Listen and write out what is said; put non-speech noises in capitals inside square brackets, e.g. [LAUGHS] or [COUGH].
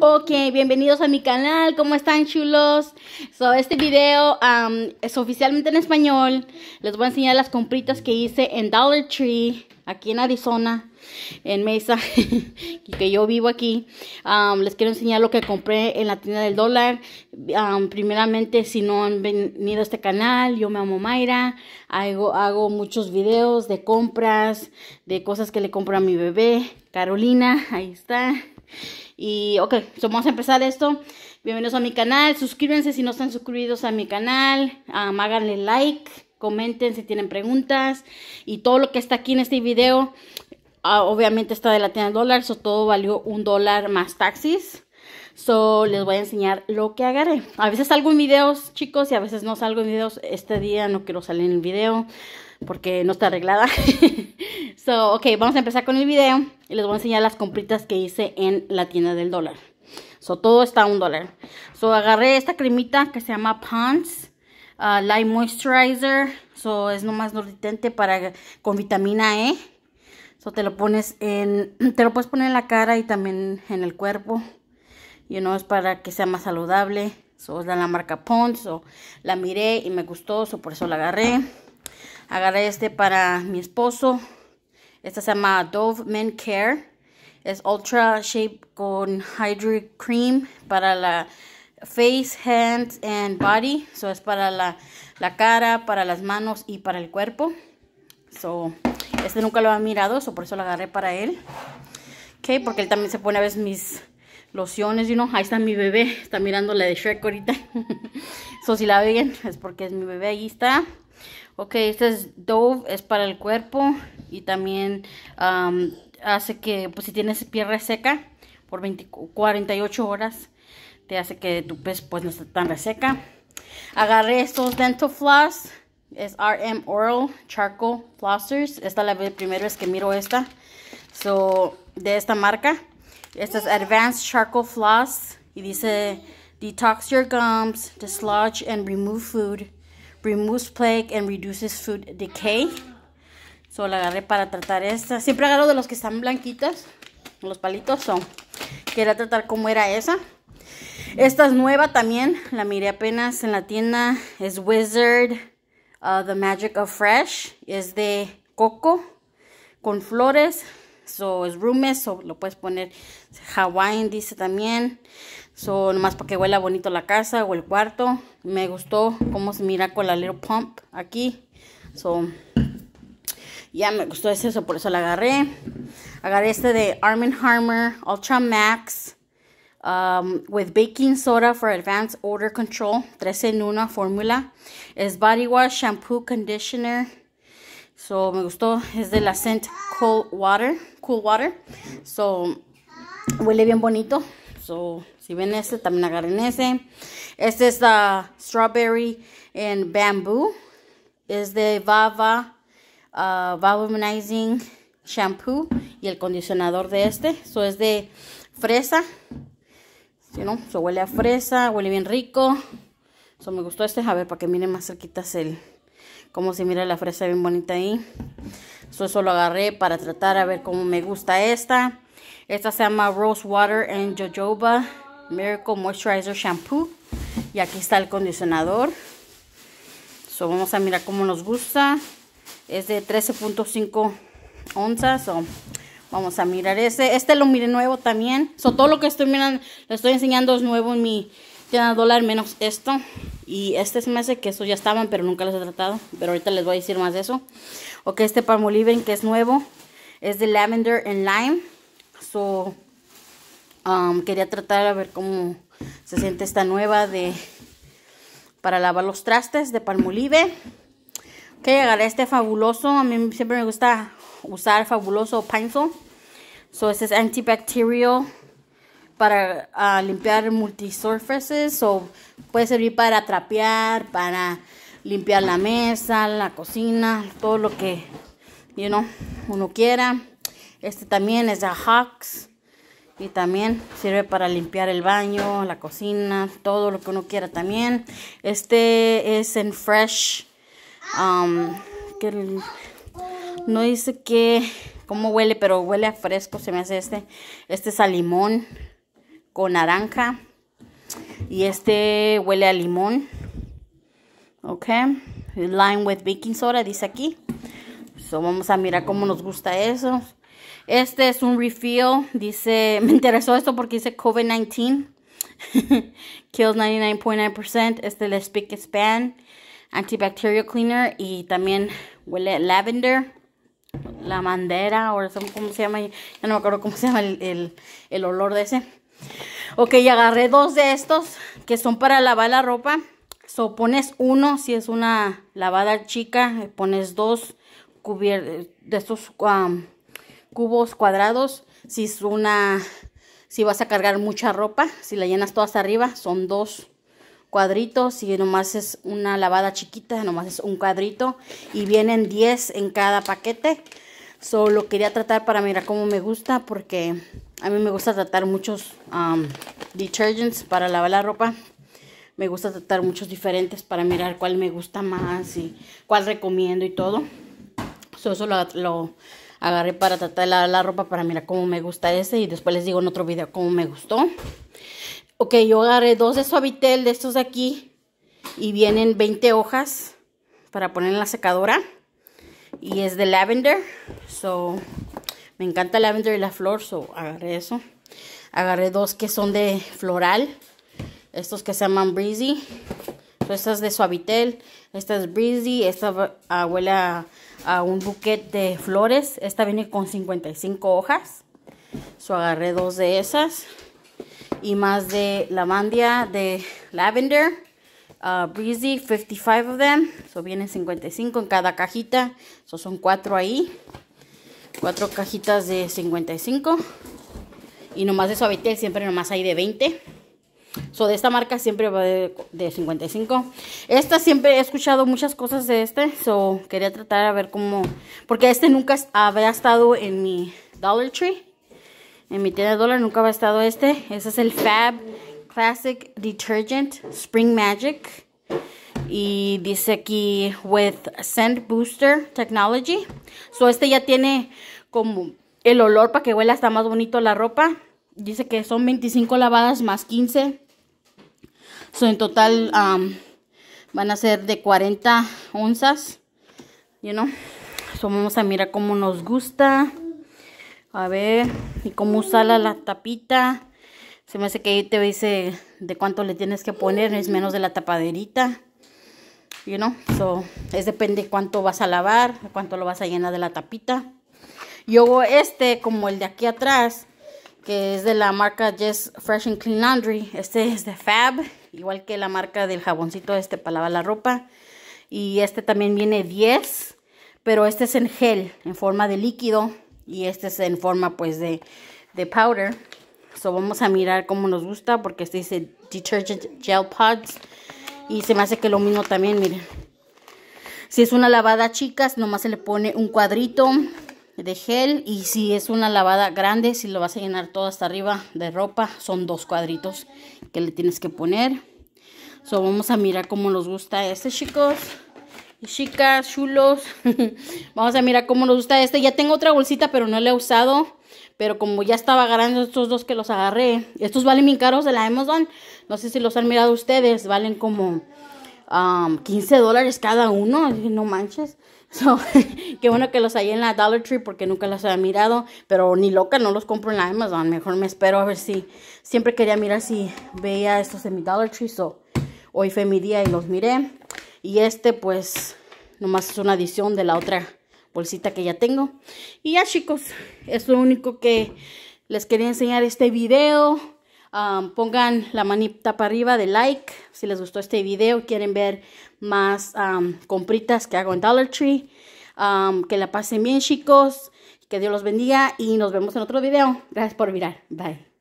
Ok, bienvenidos a mi canal, ¿cómo están chulos? So, este video es oficialmente en español Les voy a enseñar las compritas que hice en Dollar Tree Aquí en Arizona, en Mesa, [LAUGHS] que yo vivo aquí Les quiero enseñar lo que compré en la tienda del dólar Primeramente, si no han venido a este canal, yo me amo Mayra hago, hago muchos videos de compras, de cosas que le compro a mi bebé Carolina, ahí está y ok, vamos a empezar esto. Bienvenidos a mi canal, suscríbanse si no están suscritos a mi canal, um, like, comenten si tienen preguntas y todo lo que está aquí en este video. Ah, obviamente está de la tienda o todo valió un dólar más taxis. So, les voy a enseñar lo que agarré. A veces salgo en videos, chicos, y a veces no salgo en videos. Este día no quiero salir en el video porque no está arreglada. [LAUGHS] So, ok, vamos a empezar con el video y les voy a enseñar las compritas que hice en la tienda del dólar. So, todo está a un dólar. So, agarré esta cremita que se llama PONDS ah, Light Moisturizer. So, es nomás nutritente para, con vitamina E. So, te lo pones en, [CLEARS THROAT] te lo puedes poner en la cara y también en el cuerpo. Y you know, es para que sea más saludable. So, es de la marca PONDS. So, la miré y me gustó, so, por eso la agarré. Agarré este para mi esposo. Esta se llama Dove Men Care. Es Ultra Shape con Hydro Cream para la face, hands and body. So es para la, cara, para las manos y para el cuerpo. So, este nunca lo ha mirado, so por eso lo agarré para él. Okay, porque él también se pone a veces mis lociones, you know. Ahí está mi bebé, está mirando la de Shrek ahorita. [LAUGHS] so, si la ven, es porque es mi bebé, ahí está. Ok, este es Dove, es para el cuerpo y también hace que, pues, si tienes piel reseca por 20, 48 horas, te hace que tu pez pues no esté tan reseca. Agarré estos Dental Floss, es RM Oral Charcoal Flossers. Esta la primera vez que miro esta, so, de esta marca. Este es Advanced Charcoal Floss y dice Detox your gums, dislodge and remove food removes plague and reduces food decay. Solo agarré para tratar esta. Siempre agarro de los que están blanquitas. Los palitos son. Quería tratar cómo era esa. Esta es nueva también. La miré apenas en la tienda. Es Wizard uh, The Magic of Fresh. Es de coco con flores. So, es roomies, so lo puedes poner Hawaiian, dice también. So, nomás para que huela bonito la casa o el cuarto me gustó cómo se mira con la little pump aquí. So, ya me gustó ese, eso por eso la agarré. Agarré este de Arm Hammer Ultra Max um, with baking soda for advanced odor control. 13 en 1 fórmula. Es body wash, shampoo, conditioner. So, me gustó. Es de la scent Cool Water. Cool Water. So, huele bien bonito. So, si ven este, también agarren ese. Este es la ah, Strawberry and Bamboo. Es de Vava uh, Shampoo y el condicionador de este. So, es de fresa. Si no, so, huele a fresa, huele bien rico. So, me gustó este. A ver, para que miren más cerquitas el... Como se mira la fresa bien bonita ahí. So, eso lo agarré para tratar a ver cómo me gusta esta. Esta se llama Rose Water and Jojoba Miracle Moisturizer Shampoo. Y aquí está el condicionador. So, vamos a mirar cómo nos gusta. Es de 13.5 onzas. So, vamos a mirar ese. Este lo mire nuevo también. So, todo lo que estoy mirando, le estoy enseñando es nuevo en mi tienda dólar, menos esto. Y este se me hace que estos ya estaban, pero nunca los he tratado. Pero ahorita les voy a decir más de eso. Ok, este Palmolive que es nuevo. Es de Lavender and Lime. So, um, quería tratar a ver cómo se siente esta nueva de para lavar los trastes de Palmolive. Ok, agarré este fabuloso. A mí siempre me gusta usar fabuloso pincel, So, este es antibacterial para ah, limpiar multisurfaces o puede servir para trapear, para limpiar la mesa, la cocina, todo lo que you uno quiera. Este también es de Hawks y también sirve para limpiar el baño, la cocina, todo lo que uno quiera también. Este es en Fresh. Um, no dice que cómo huele, pero huele a fresco, se me hace este. Este es a limón con naranja. Y este huele a limón. Ok. line with baking soda, dice aquí. vamos a mirar cómo nos gusta eso. Este es un refill. Dice, [LAUGHS] me interesó esto porque dice COVID-19. [LAUGHS] Kills 99.9%. Este es el Speak Span Antibacterial Cleaner. Y también huele lavender. La mandera, o cómo se llama. Ya no me acuerdo cómo se llama el, el, olor de ese. Ok, y agarré dos de estos que son para lavar la ropa. So, pones uno si es una lavada chica, eh, pones dos de estos um, cubos cuadrados. Si es una, si vas a cargar mucha ropa, si la llenas toda hasta arriba, son dos cuadritos. Si nomás es una lavada chiquita, nomás es un cuadrito. Y vienen 10 en cada paquete. Solo quería tratar para mirar cómo me gusta porque a mí me gusta tratar muchos um, detergents para lavar la ropa. Me gusta tratar muchos diferentes para mirar cuál me gusta más y cuál recomiendo y todo. eso lo agarré para tratar la, la ropa para mirar cómo me gusta ese y después les digo en otro video cómo me gustó. Ok, yo agarré dos de suavitel de estos de aquí y vienen 20 hojas para poner en la secadora y es de lavender. So, me encanta lavender y la flor, so agarré eso. Agarré dos que son de floral, estos que se llaman breezy esta es de Suavitel, esta es Breezy, esta huele a un buquete de flores. Esta viene con 55 hojas. So agarré dos de esas. Y más de lavandia, de lavender. Uh, breezy, 55 of them. So vienen 55 en cada cajita. So son cuatro ahí. Cuatro cajitas de 55. Y nomás de suavitel siempre nomás hay de 20. So, de esta marca siempre va de, 55. Esta siempre he escuchado muchas cosas de este. So, quería tratar a ver cómo... Porque este nunca había estado en mi Dollar Tree. En mi tienda de dólar nunca había estado este. ese es el Fab Classic Detergent Spring Magic. Y dice aquí, with Scent Booster Technology. So, este ya tiene como el olor para que huela hasta más bonito la ropa. Dice que son 25 lavadas más 15. So, en total um, van a ser de 40 onzas. You know. vamos a mirar cómo nos gusta. A ver. Y cómo usa la tapita. Se me hace que ahí te dice de cuánto le tienes que poner. Es menos de la tapaderita. You know. So, es depende cuánto vas a lavar. Cuánto lo vas a llenar de la tapita. Yo este, como el de aquí atrás que es de la marca Just Fresh and Clean Laundry. Este es de Fab, igual que la marca del jaboncito este para lavar la ropa. Y este también viene 10, pero este es en gel, en forma de líquido. Y este es en forma pues de, de powder. So vamos a mirar cómo nos gusta porque este dice Detergent Gel Pods. Y se me hace que lo mismo también, miren. Si es una lavada, chicas, nomás se le pone un cuadrito de gel y si es una lavada grande, si lo vas a llenar todo hasta arriba de ropa, son dos cuadritos que le tienes que poner. So, vamos a mirar cómo nos gusta este, chicos. Chicas, chulos. [LAUGHS] vamos a mirar cómo nos gusta este. Ya tengo otra bolsita, pero no la he usado. Pero como ya estaba agarrando estos dos que los agarré. Estos valen bien caros de la Amazon. No sé si los han mirado ustedes. Valen como 15 um, dólares cada uno. No manches. So, [LAUGHS] qué bueno que los hallé en la Dollar Tree porque nunca los había mirado, pero ni loca no los compro en la Amazon. Mejor me espero a ver si siempre quería mirar si veía estos en mi Dollar Tree. So, hoy fue mi día y los miré. Y este pues nomás es una adición de la otra bolsita que ya tengo. Y ya chicos, es lo único que les quería enseñar este video pongan la manita para arriba de like si les gustó este video, quieren ver más compritas que hago en Dollar Tree. que la pasen bien chicos, que Dios los bendiga y nos vemos en otro video. Gracias por mirar. Bye.